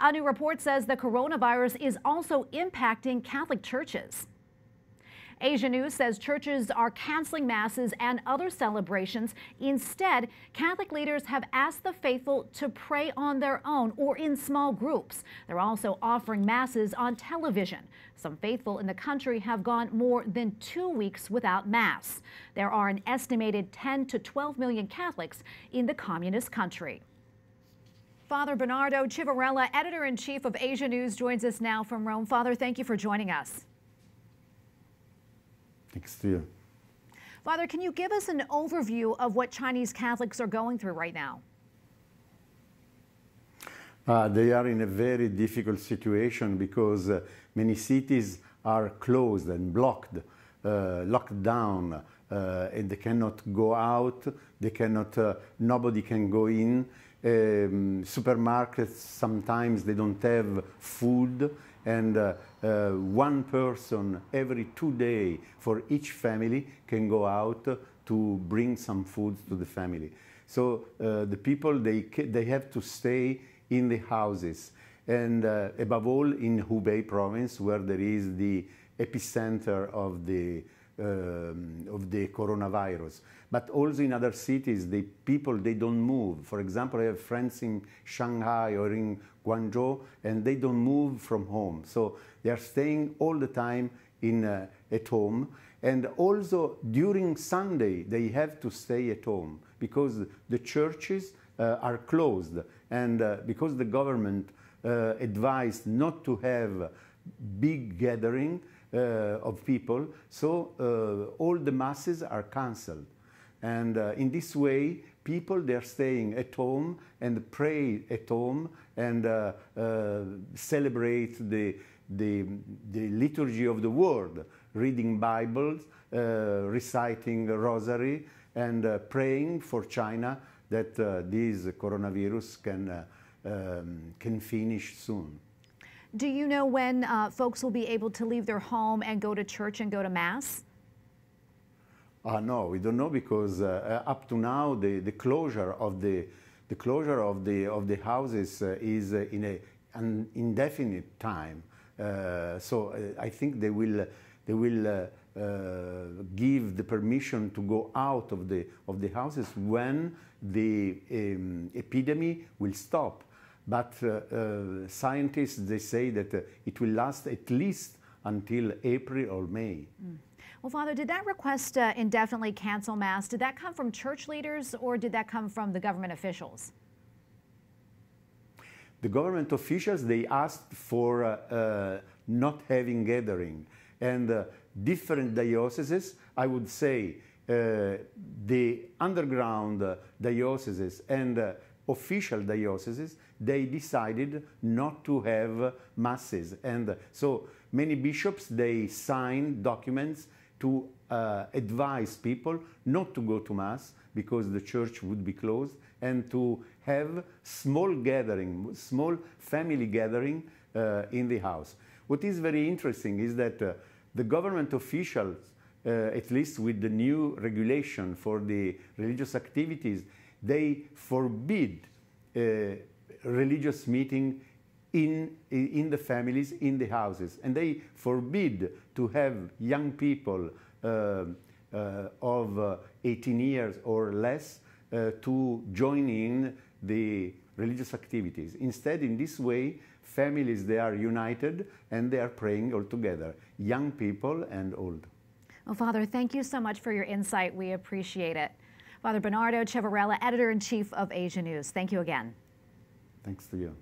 A new report says the coronavirus is also impacting Catholic churches. Asia News says churches are canceling masses and other celebrations. Instead, Catholic leaders have asked the faithful to pray on their own or in small groups. They're also offering masses on television. Some faithful in the country have gone more than two weeks without mass. There are an estimated 10 to 12 million Catholics in the communist country. Father Bernardo Chivarella, editor in chief of Asia News, joins us now from Rome. Father, thank you for joining us. Thanks to you. Father, can you give us an overview of what Chinese Catholics are going through right now? Uh, they are in a very difficult situation because uh, many cities are closed and blocked uh, locked down uh, and they cannot go out, they cannot, uh, nobody can go in. Um, supermarkets sometimes they don't have food and uh, uh, one person every two days for each family can go out to bring some food to the family so uh, the people they they have to stay in the houses and above all in Hubei province where there is the epicenter of the um, of the coronavirus. But also in other cities, the people, they don't move. For example, I have friends in Shanghai or in Guangzhou, and they don't move from home. So they are staying all the time in, uh, at home. And also during Sunday, they have to stay at home because the churches uh, are closed. And uh, because the government uh, advised not to have big gathering, uh, of people. So uh, all the masses are cancelled. And uh, in this way, people they're staying at home and pray at home and uh, uh, celebrate the, the, the, liturgy of the world, reading Bibles, uh, reciting rosary, and praying for China that this coronavirus can, um, can finish soon. Do you know when uh, folks will be able to leave their home and go to church and go to Mass? Uh, no, we don't know because uh, uh up to now the, the closure of the the closure of the of the houses uh, is uh, in a, an indefinite time. Uh, so I think they will they will give the permission to go out of the of the houses when the um, epidemic will stop. But uh, uh, scientists, they say that uh, it will last at least until April or May. Mm. Well, Father, did that request uh, indefinitely cancel Mass, did that come from church leaders or did that come from the government officials? The government officials, they asked for uh, uh, not having gathering. And different dioceses, I would say, the underground dioceses and official dioceses, they decided not to have masses. And so many bishops, they signed documents to uh, advise people not to go to mass because the church would be closed and to have small gathering, small family gathering uh, in the house. What is very interesting is that uh, the government officials, uh, at least with the new regulation for the religious activities, they forbid uh, religious meeting in, in the families, in the houses. And they forbid to have young people uh, uh, of uh, 18 years or less uh, to join in the religious activities. Instead, in this way, families, they are united and they are praying all together, young people and old. Well, Father, thank you so much for your insight. We appreciate it. Father Bernardo Chevarella, editor in chief of Asia News. Thank you again. Thanks to you.